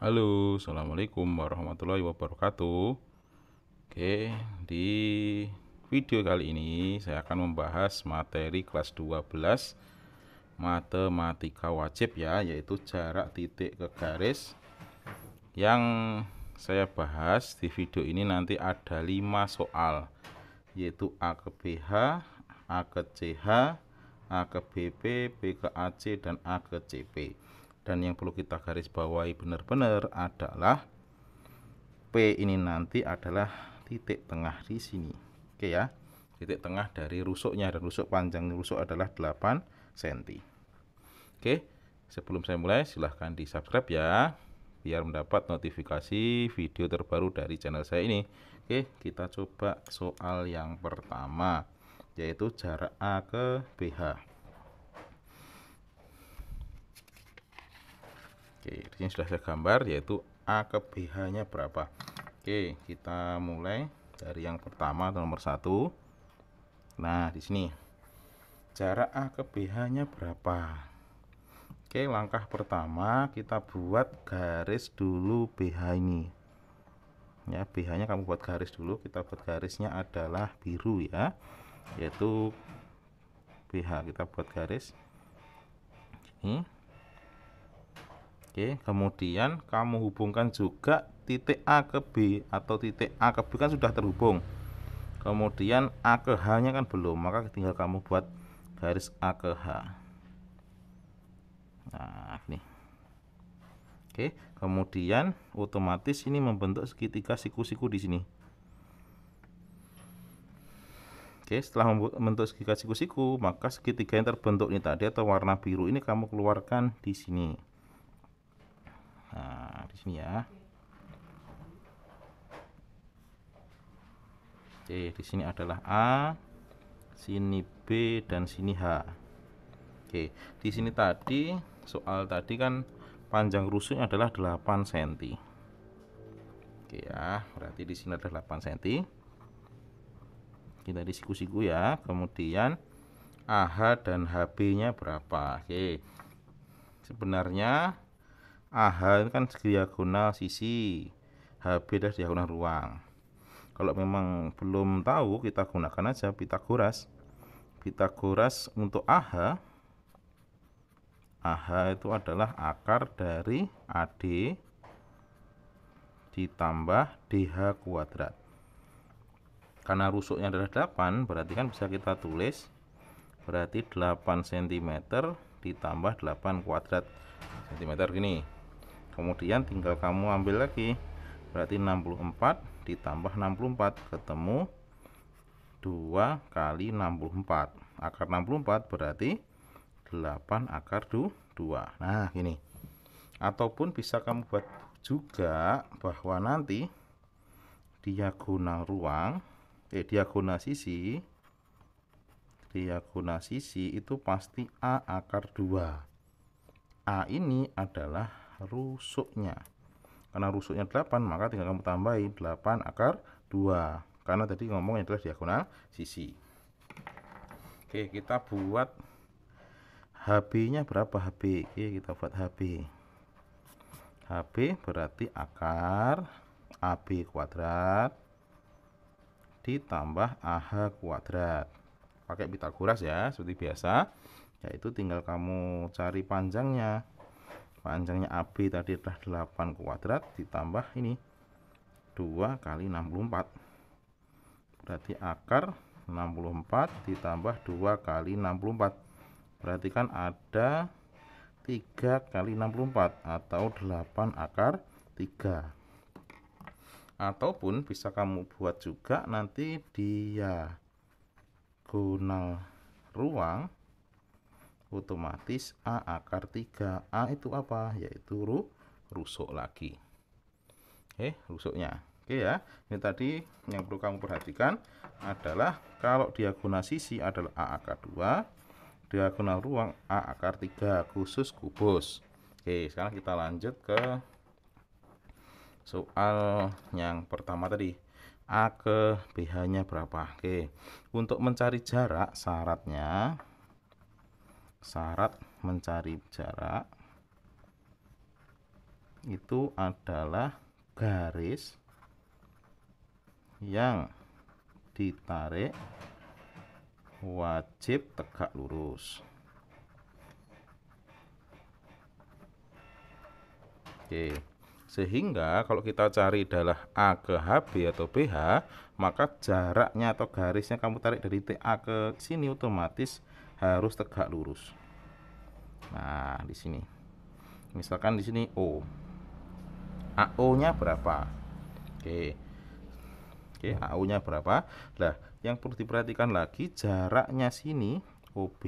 Halo, Assalamualaikum warahmatullahi wabarakatuh Oke, di video kali ini saya akan membahas materi kelas 12 Matematika wajib ya, yaitu jarak titik ke garis Yang saya bahas di video ini nanti ada 5 soal Yaitu A ke BH, A ke CH, A ke BP, B ke AC, dan A ke CP dan yang perlu kita garis bawahi benar-benar adalah P ini nanti adalah titik tengah di sini oke ya titik tengah dari rusuknya dan rusuk panjang rusuk adalah 8 cm oke sebelum saya mulai silahkan di subscribe ya biar mendapat notifikasi video terbaru dari channel saya ini oke kita coba soal yang pertama yaitu jarak A ke BH Oke, di sini sudah saya gambar yaitu A ke B nya berapa. Oke, kita mulai dari yang pertama atau nomor satu. Nah, di sini jarak A ke B nya berapa? Oke, langkah pertama kita buat garis dulu BH ini. Ya, BH-nya kamu buat garis dulu, kita buat garisnya adalah biru ya. Yaitu BH kita buat garis. Ini Oke, kemudian kamu hubungkan juga titik A ke B atau titik A ke B kan sudah terhubung. Kemudian A ke H-nya kan belum, maka tinggal kamu buat garis A ke H. Nah, ini. Oke, kemudian otomatis ini membentuk segitiga siku-siku di sini. Oke, setelah membentuk segitiga siku-siku, maka segitiga yang terbentuk ini tadi atau warna biru ini kamu keluarkan di sini. Nah, di sini ya. Oke, di sini adalah A, sini B dan sini H. Oke, di sini tadi soal tadi kan panjang rusuknya adalah 8 cm. Oke ya, berarti di sini ada 8 cm. Kita di siku-siku ya. Kemudian AH dan HB-nya berapa? Oke. Sebenarnya AH kan diagonal sisi HB adalah diagonal ruang kalau memang belum tahu kita gunakan aja Pitagoras Pitagoras untuk AH AH itu adalah akar dari AD ditambah DH kuadrat karena rusuknya adalah 8 berarti kan bisa kita tulis berarti 8 cm ditambah 8 kuadrat cm gini kemudian tinggal kamu ambil lagi berarti 64 ditambah 64 ketemu 2 kali 64 akar 64 berarti 8 akar 2 nah ini ataupun bisa kamu buat juga bahwa nanti diagonal ruang eh diagonal sisi diagonal sisi itu pasti A akar 2 A ini adalah rusuknya karena rusuknya 8 maka tinggal kamu tambahin 8 akar 2 karena tadi ngomongnya adalah diagonal sisi oke kita buat HB nya berapa HB oke kita buat HB HB berarti akar AB kuadrat ditambah AH kuadrat pakai Pitagoras ya seperti biasa yaitu tinggal kamu cari panjangnya panjangnya AB tadi adalah 8 kuadrat ditambah ini 2 kali 64 berarti akar 64 ditambah 2 kali 64 berarti kan ada 3 kali 64 atau 8 akar 3 ataupun bisa kamu buat juga nanti dia gunal ruang otomatis A akar 3 A itu apa yaitu ru rusuk lagi oke rusuknya oke ya ini tadi yang perlu kamu perhatikan adalah kalau diagonal sisi adalah A akar 2 diagonal ruang A akar 3 khusus kubus oke sekarang kita lanjut ke soal yang pertama tadi A ke BH nya berapa oke untuk mencari jarak syaratnya syarat mencari jarak itu adalah garis yang ditarik wajib tegak lurus. Oke. Sehingga kalau kita cari adalah A ke HB atau BH, maka jaraknya atau garisnya kamu tarik dari TA ke sini otomatis harus tegak lurus. Nah, di sini. Misalkan di sini O. AO-nya berapa? Oke. Oke, AO-nya ya. berapa? Lah, yang perlu diperhatikan lagi jaraknya sini OB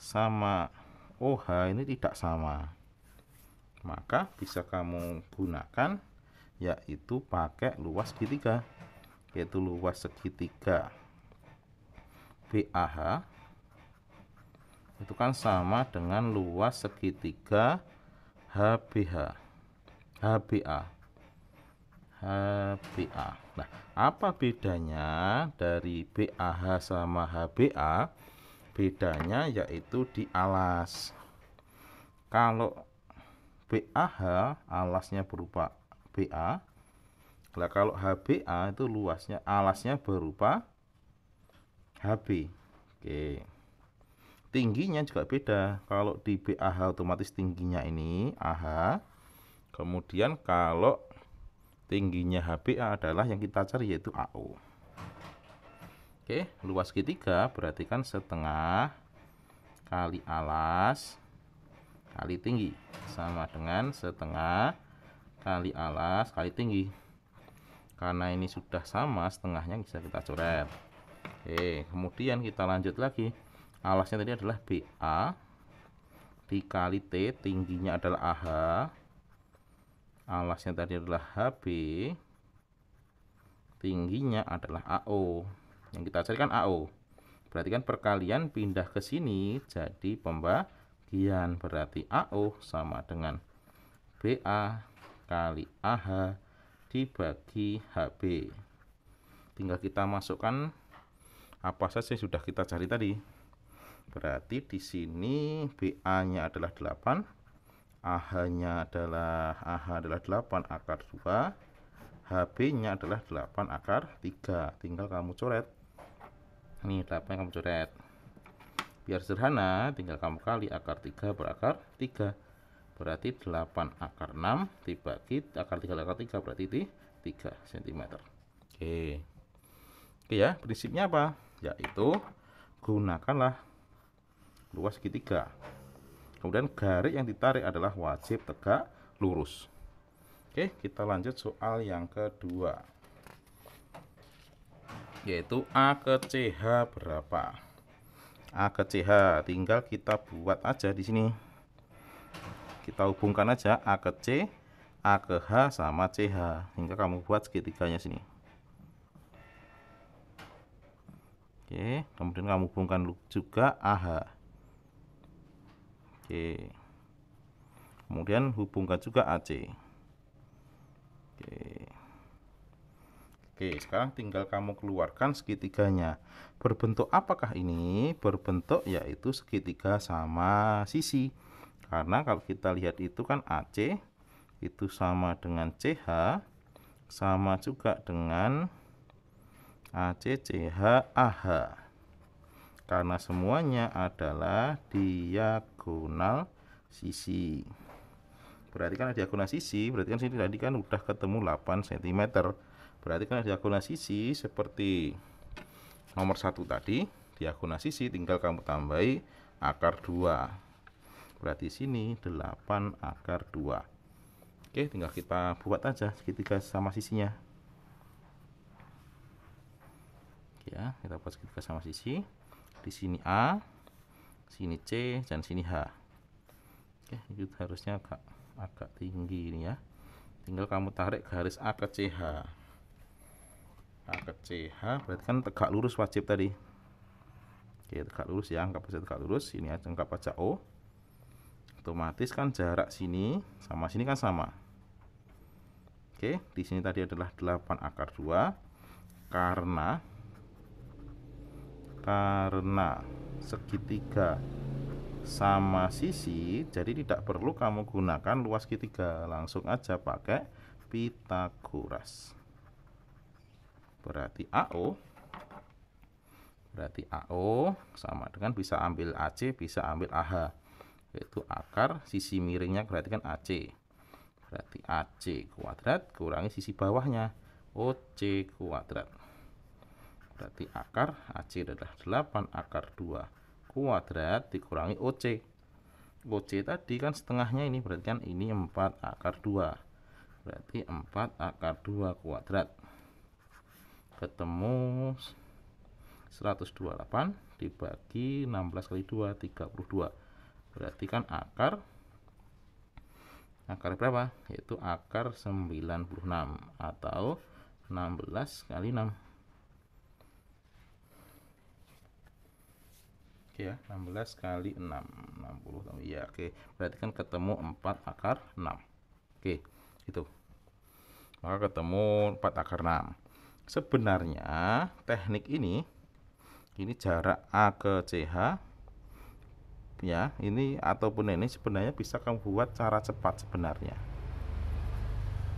sama OH ini tidak sama. Maka bisa kamu gunakan yaitu pakai luas segitiga yaitu luas segitiga BAH itu kan sama dengan luas segitiga HBH HBA HBA nah apa bedanya dari BAH sama HBA bedanya yaitu di alas kalau BAH alasnya berupa BA Nah, kalau HBA itu luasnya alasnya berupa HB. Oke tingginya juga beda. Kalau di BAH otomatis tingginya ini AH. Kemudian kalau tingginya HBA adalah yang kita cari yaitu AO. Oke, luas segitiga berarti kan setengah kali alas kali tinggi sama dengan setengah kali alas kali tinggi. Karena ini sudah sama setengahnya bisa kita coret. Oke, kemudian kita lanjut lagi alasnya tadi adalah BA dikali T tingginya adalah AH alasnya tadi adalah HB tingginya adalah AO yang kita carikan AO berarti kan perkalian pindah ke sini jadi pembagian berarti AO sama dengan BA kali AH dibagi HB tinggal kita masukkan apa saja yang sudah kita cari tadi Berarti di sini BA-nya adalah 8, AH-nya adalah AH adalah 8 akar 2, HB-nya adalah 8 akar 3. Tinggal kamu coret. Ini 8 kamu coret. Biar sederhana, tinggal kamu kali akar 3 berakar 3. Berarti 8 akar 6 dibagi akar 3 akar 3 berarti 3 cm. Oke. Oke ya, prinsipnya apa? Yaitu gunakanlah luas segitiga. Kemudian garis yang ditarik adalah wajib tegak lurus. Oke, kita lanjut soal yang kedua. Yaitu A ke CH berapa? A ke CH, tinggal kita buat aja di sini. Kita hubungkan aja A ke C, A ke H sama CH hingga kamu buat segitiganya sini. Oke, kemudian kamu hubungkan juga AH. Oke. Kemudian hubungkan juga AC. Oke. Oke, sekarang tinggal kamu keluarkan segitiganya. Berbentuk apakah ini? Berbentuk yaitu segitiga sama sisi. Karena kalau kita lihat itu kan AC itu sama dengan CH sama juga dengan ACCH AH karena semuanya adalah diagonal sisi berarti kan diagonal sisi berarti kan sini tadi kan udah ketemu 8 cm berarti kan diagonal sisi seperti nomor satu tadi diagonal sisi tinggal kamu tambahi akar 2 berarti sini 8 akar 2 oke tinggal kita buat aja segitiga sama sisinya ya kita buat segitiga sama sisi di sini A sini C dan sini H oke itu harusnya agak agak tinggi ini ya tinggal kamu tarik garis A ke CH A ke CH berarti kan tegak lurus wajib tadi oke tegak lurus ya anggap saja tegak lurus ini aja anggap aja O otomatis kan jarak sini sama sini kan sama oke di sini tadi adalah 8 akar 2 karena karena segitiga sama sisi jadi tidak perlu kamu gunakan luas segitiga langsung aja pakai Pitagoras berarti AO berarti AO sama dengan bisa ambil AC bisa ambil AH yaitu akar sisi miringnya berarti kan AC berarti AC kuadrat kurangi sisi bawahnya OC kuadrat Berarti akar AC adalah 8 akar 2 kuadrat dikurangi OC. OC tadi kan setengahnya ini berarti kan ini 4 akar 2. Berarti 4 akar 2 kuadrat. Ketemu 128 dibagi 16 kali 2 32. Berarti kan akar akar berapa? Yaitu akar 96 atau 16 kali 6 ya 16 kali 6 60 ya oke berarti kan ketemu 4 akar 6 oke itu maka ketemu 4 akar 6 sebenarnya teknik ini ini jarak A ke CH ya ini ataupun ini sebenarnya bisa kamu buat cara cepat sebenarnya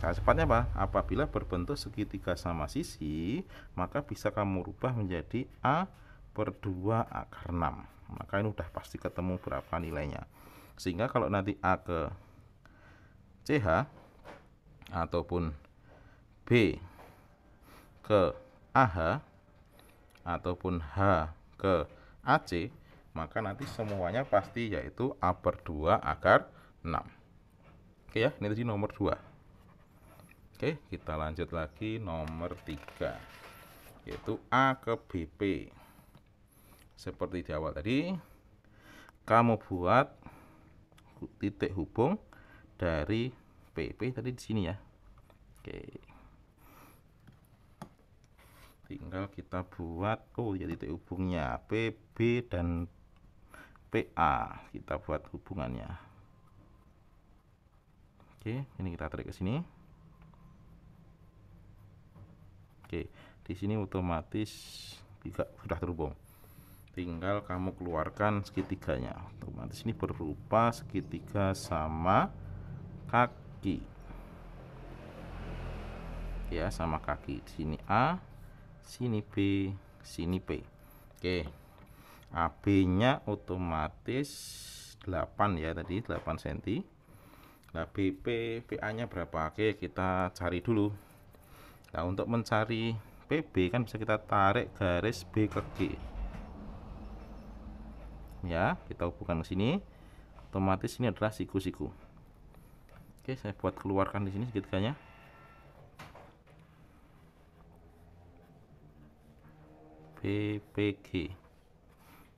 cara cepatnya apa? apabila berbentuk segitiga sama sisi maka bisa kamu rubah menjadi A per 2 akar 6 maka ini udah pasti ketemu berapa nilainya sehingga kalau nanti A ke CH ataupun B ke AH ataupun H ke AC maka nanti semuanya pasti yaitu A per 2 akar 6 oke ya ini tadi nomor 2 Oke, kita lanjut lagi nomor 3 yaitu A ke BP seperti di awal tadi kamu buat titik hubung dari PP tadi di sini ya oke tinggal kita buat oh ya titik hubungnya PB dan PA kita buat hubungannya oke ini kita tarik ke sini oke di sini otomatis juga sudah terhubung tinggal kamu keluarkan segitiganya otomatis ini berupa segitiga sama kaki ya sama kaki sini A sini B sini P oke AB nya otomatis 8 ya tadi 8 cm nah BP PA nya berapa oke kita cari dulu nah untuk mencari PB kan bisa kita tarik garis B ke G ya kita hubungkan ke sini otomatis ini adalah siku-siku oke saya buat keluarkan di sini segitiganya PPG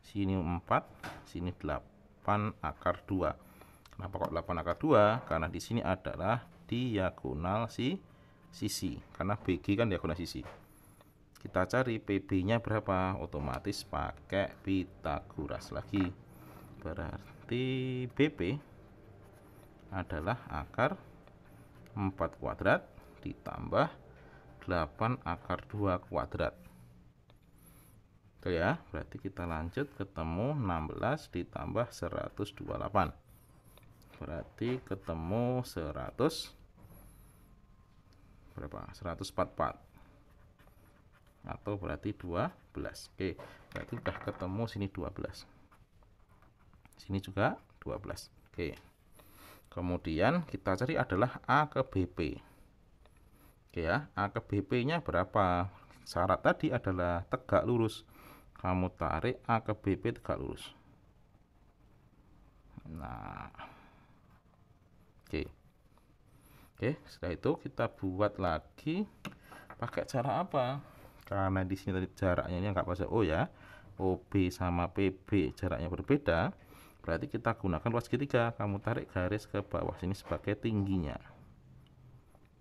sini 4 sini 8 akar 2 kenapa kok 8 akar 2 karena di sini adalah diagonal si sisi karena BG kan diagonal sisi kita cari PB nya berapa otomatis pakai Pitagoras lagi berarti BP adalah akar 4 kuadrat ditambah 8 akar 2 kuadrat Oke ya berarti kita lanjut ketemu 16 ditambah 128 berarti ketemu 100 berapa 144 atau berarti 12 oke berarti udah ketemu sini 12 sini juga 12 oke kemudian kita cari adalah A ke BP oke ya A ke BP nya berapa syarat tadi adalah tegak lurus kamu tarik A ke BP tegak lurus nah oke oke setelah itu kita buat lagi pakai cara apa karena di sini tadi jaraknya ini nggak pas oh ya, O ya OB sama PB jaraknya berbeda berarti kita gunakan ruas segitiga kamu tarik garis ke bawah sini sebagai tingginya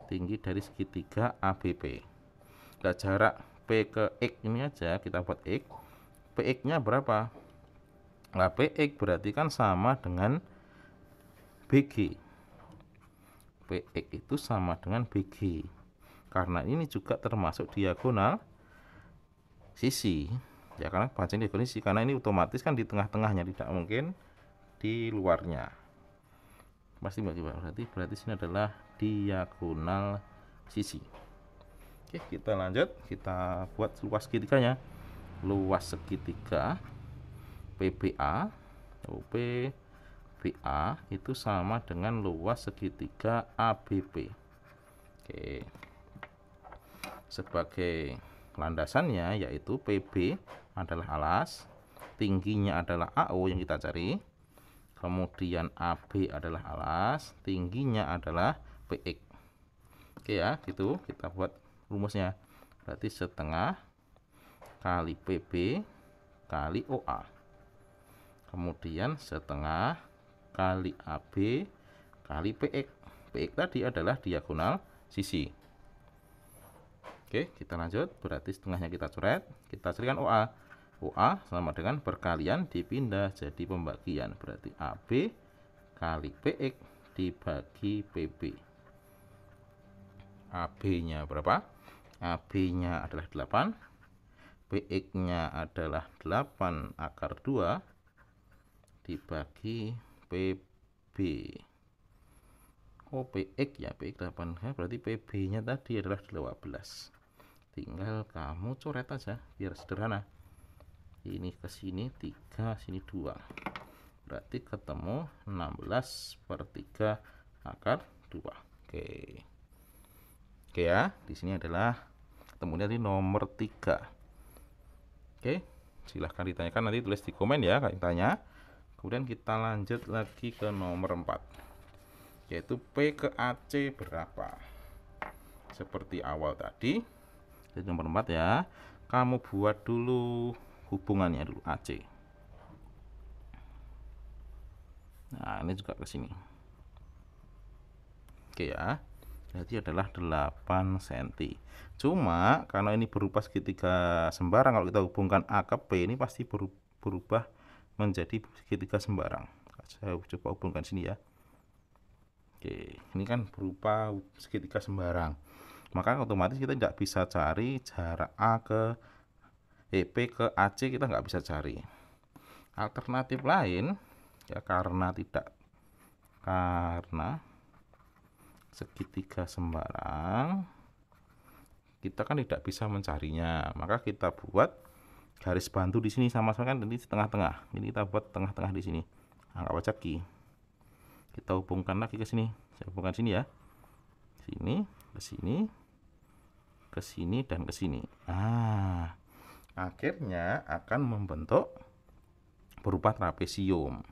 tinggi dari segitiga ABP nah jarak P ke X ini aja kita buat X PX nya berapa nah PX berarti kan sama dengan BG PX itu sama dengan BG karena ini juga termasuk diagonal sisi ya karena pancing definisi karena ini otomatis kan di tengah-tengahnya tidak mungkin di luarnya pasti bagi berarti berarti sini adalah diagonal sisi oke kita lanjut kita buat luas segitiganya luas segitiga PBA OP BA itu sama dengan luas segitiga ABP oke sebagai Landasannya yaitu PB adalah alas, tingginya adalah AO yang kita cari. Kemudian AB adalah alas, tingginya adalah PX. Oke ya, gitu kita buat rumusnya. Berarti setengah kali PB kali OA. Kemudian setengah kali AB kali PX. PX tadi adalah diagonal sisi. Oke, kita lanjut. Berarti setengahnya kita coret. Kita carikan OA. OA sama dengan perkalian dipindah jadi pembagian. Berarti AB kali PX dibagi PB. AB-nya berapa? AB-nya adalah 8. PX-nya adalah 8 akar 2 dibagi PB. Oh, PX ya, PX 8. Berarti PB-nya tadi adalah 12 tinggal kamu coret aja biar sederhana ini ke sini 3 sini 2 berarti ketemu 16 per 3 akar 2 oke oke ya di sini adalah temunya di nomor 3 oke silahkan ditanyakan nanti tulis di komen ya kalian tanya kemudian kita lanjut lagi ke nomor 4 yaitu P ke AC berapa seperti awal tadi jadi nomor 4 ya kamu buat dulu hubungannya dulu AC nah ini juga ke sini oke ya jadi adalah 8 cm cuma karena ini berupa segitiga sembarang kalau kita hubungkan A ke B ini pasti berubah menjadi segitiga sembarang saya coba hubungkan sini ya oke ini kan berupa segitiga sembarang maka otomatis kita tidak bisa cari jarak A ke EP ke AC kita nggak bisa cari alternatif lain ya karena tidak karena segitiga sembarang kita kan tidak bisa mencarinya maka kita buat garis bantu di sini sama-sama kan di setengah tengah ini kita buat tengah-tengah di sini anggap aja ki kita hubungkan lagi ke sini saya hubungkan sini ya sini ke sini ke sini dan ke sini. Ah, akhirnya akan membentuk berupa trapesium.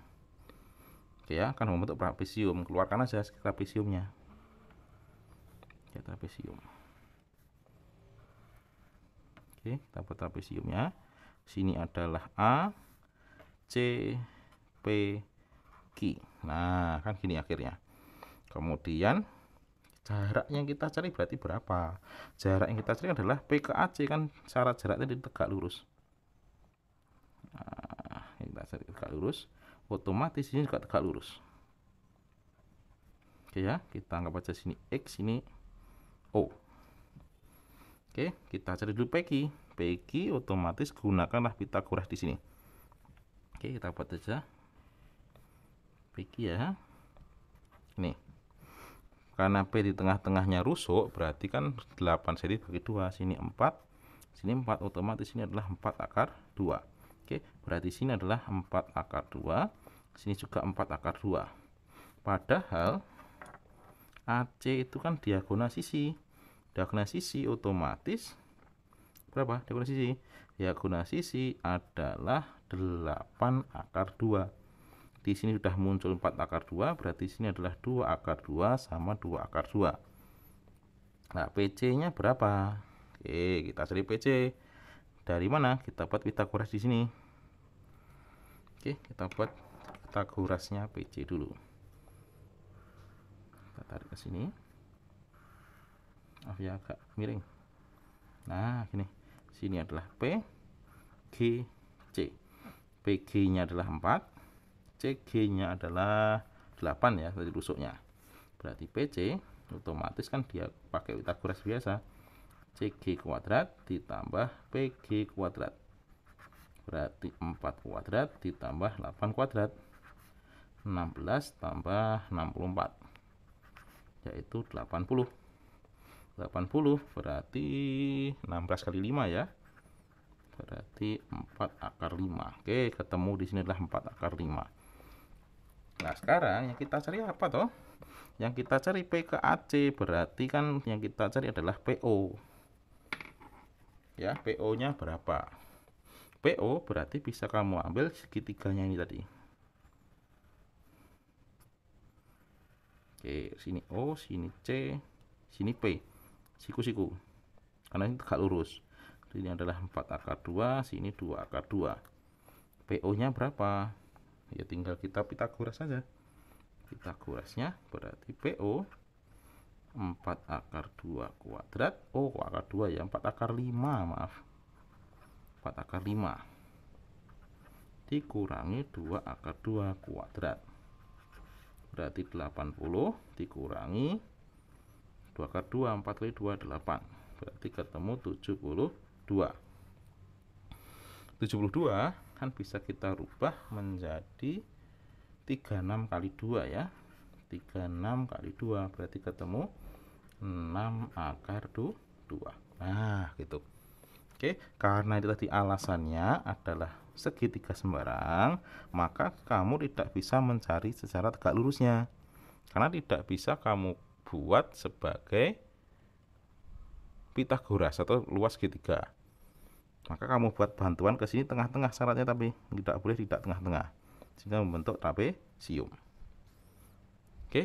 Ya, akan membentuk trapesium. Keluarkan aja trapesiumnya. Ya, trapesium. Oke, kita buat trapesiumnya. Sini adalah A, C, P, Q. Nah, kan gini akhirnya. Kemudian jarak yang kita cari berarti berapa jarak yang kita cari adalah P ke AC kan syarat jaraknya di tegak lurus nah, kita cari tegak lurus otomatis ini juga tegak lurus oke ya kita anggap aja sini X ini O oke kita cari dulu PQ PQ otomatis gunakanlah pita Pitagoras di sini oke kita buat aja PQ ya nih karena P di tengah-tengahnya rusuk berarti kan 8 seri bagi 2 sini 4 sini 4 otomatis ini adalah 4 akar 2 Oke berarti sini adalah 4 akar 2 sini juga 4 akar 2 padahal AC itu kan diagonal sisi diagonal sisi otomatis berapa diagonal sisi diagonal sisi adalah 8 akar 2 di sini sudah muncul 4 akar 2 berarti sini adalah 2 akar 2 sama 2 akar 2 nah PC nya berapa Oke kita cari PC dari mana kita buat Pitagoras di sini Oke kita buat Pitagorasnya PC dulu kita tarik ke sini maaf ya agak miring nah gini sini adalah P G C PG nya adalah 4 CG-nya adalah 8 ya dari rusuknya. Berarti PC otomatis kan dia pakai Pitagoras biasa. CG kuadrat ditambah PG kuadrat. Berarti 4 kuadrat ditambah 8 kuadrat. 16 tambah 64 yaitu 80 80 berarti 16 kali 5 ya berarti 4 akar 5 Oke ketemu di sini adalah 4 akar 5 Nah sekarang yang kita cari apa toh? Yang kita cari P ke AC berarti kan yang kita cari adalah PO. Ya PO-nya berapa? PO berarti bisa kamu ambil segitiganya ini tadi. Oke, sini O, sini C, sini P. Siku-siku. Karena ini tegak lurus. Ini adalah 4 akar 2, sini 2 akar 2. PO-nya berapa? ya tinggal kita Pitagoras saja Pitagorasnya berarti PO 4 akar 2 kuadrat Oh akar 2 ya 4 akar 5 maaf 4 akar 5 dikurangi 2 akar 2 kuadrat berarti 80 dikurangi 2 akar 2 4 kali 2 8 berarti ketemu 72 72 kan bisa kita rubah menjadi 36 kali 2 ya 36 kali 2 berarti ketemu 6 akar 2 nah gitu Oke, karena itu tadi alasannya adalah segitiga sembarang, maka kamu tidak bisa mencari secara tegak lurusnya. Karena tidak bisa kamu buat sebagai Pitagoras atau luas segitiga maka kamu buat bantuan ke sini tengah-tengah syaratnya tapi tidak boleh tidak tengah-tengah sehingga membentuk trapesium oke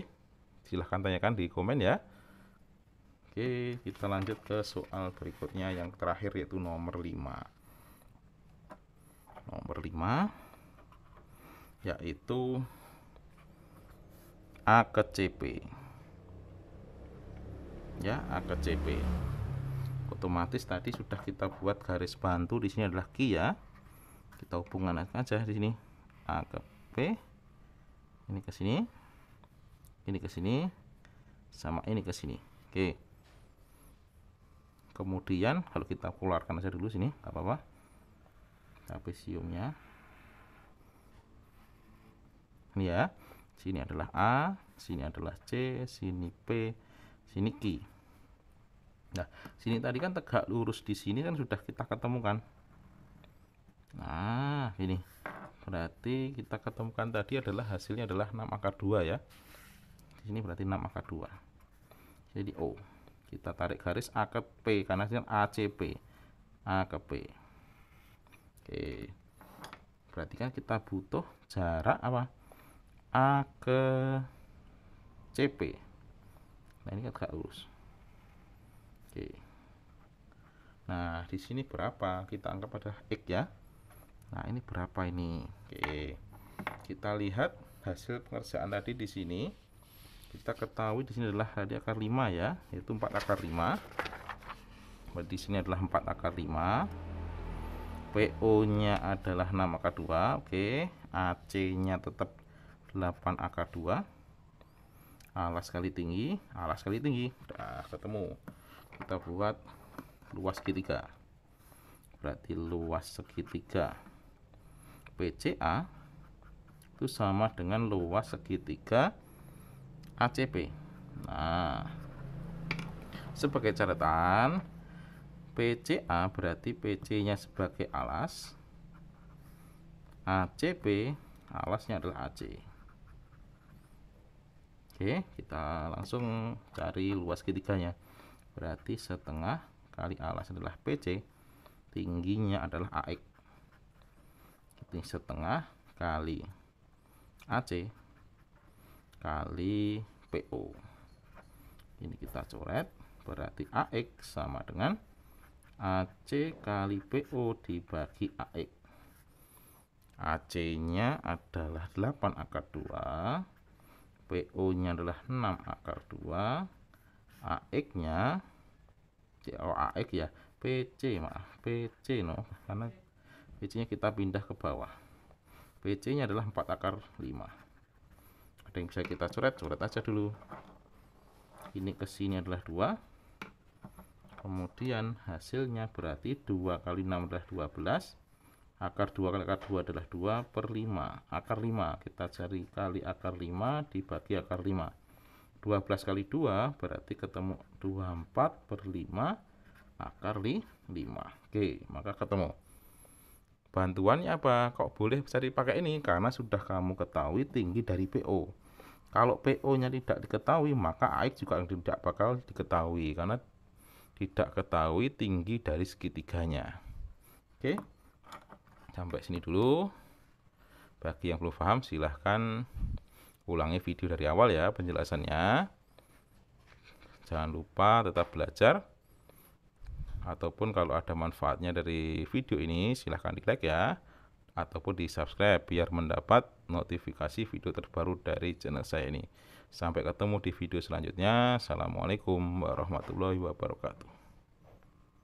silahkan tanyakan di komen ya oke kita lanjut ke soal berikutnya yang terakhir yaitu nomor 5 nomor 5 yaitu A ke CP ya A ke CP otomatis tadi sudah kita buat garis bantu di sini adalah Q ya kita hubungkan aja di sini A ke P ini ke sini ini ke sini sama ini ke sini oke kemudian kalau kita keluarkan aja dulu sini nggak apa-apa siungnya. ini ya sini adalah A sini adalah C sini P sini Q Nah, sini tadi kan tegak lurus di sini kan sudah kita ketemukan. Nah, ini. Berarti kita ketemukan tadi adalah hasilnya adalah 6 akar 2 ya. Di sini berarti 6 akar 2. Jadi O. Kita tarik garis A ke P karena sini ACP. Kan A ke P. Oke. Berarti kan kita butuh jarak apa? A ke CP. Nah, ini kan agak lurus. Oke. Nah, di sini berapa? Kita anggap ada X ya. Nah, ini berapa ini? Oke. Kita lihat hasil pengerjaan tadi di sini. Kita ketahui di sini adalah tadi akar 5 ya, yaitu 4 akar 5. Berarti di sini adalah 4 akar 5. PO-nya adalah 6 akar 2, oke. AC-nya tetap 8 akar 2. Alas kali tinggi, alas kali tinggi. Sudah ketemu kita buat luas segitiga berarti luas segitiga PCA itu sama dengan luas segitiga ACP nah sebagai catatan PCA berarti PC nya sebagai alas ACP alasnya adalah AC Oke kita langsung cari luas ketiganya berarti setengah kali alas adalah PC tingginya adalah AX ini setengah kali AC kali PO ini kita coret berarti AX sama dengan AC kali PO dibagi AX AC nya adalah 8 akar 2 PO nya adalah 6 akar 2 AX-nya oh AX ya PC maaf PC no karena PC-nya kita pindah ke bawah PC-nya adalah 4 akar 5 ada yang bisa kita coret coret aja dulu ini ke sini adalah 2 kemudian hasilnya berarti 2 kali 6 adalah 12 akar 2 kali akar 2 adalah 2 per 5 akar 5 kita cari kali akar 5 dibagi akar 5 12 kali 2 berarti ketemu 24 per 5 akar 5 oke maka ketemu bantuannya apa kok boleh bisa dipakai ini karena sudah kamu ketahui tinggi dari PO kalau PO nya tidak diketahui maka AX juga tidak bakal diketahui karena tidak ketahui tinggi dari segitiganya oke sampai sini dulu bagi yang belum paham silahkan ulangi video dari awal ya penjelasannya jangan lupa tetap belajar ataupun kalau ada manfaatnya dari video ini silahkan di like ya ataupun di subscribe biar mendapat notifikasi video terbaru dari channel saya ini sampai ketemu di video selanjutnya assalamualaikum warahmatullahi wabarakatuh